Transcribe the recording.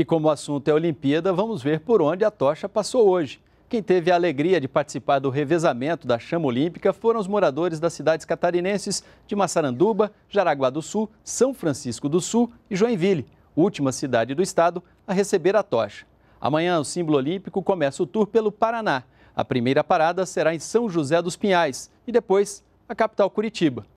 E como o assunto é Olimpíada, vamos ver por onde a tocha passou hoje. Quem teve a alegria de participar do revezamento da chama olímpica foram os moradores das cidades catarinenses de Massaranduba, Jaraguá do Sul, São Francisco do Sul e Joinville, última cidade do estado a receber a tocha. Amanhã, o símbolo olímpico começa o tour pelo Paraná. A primeira parada será em São José dos Pinhais e depois a capital Curitiba.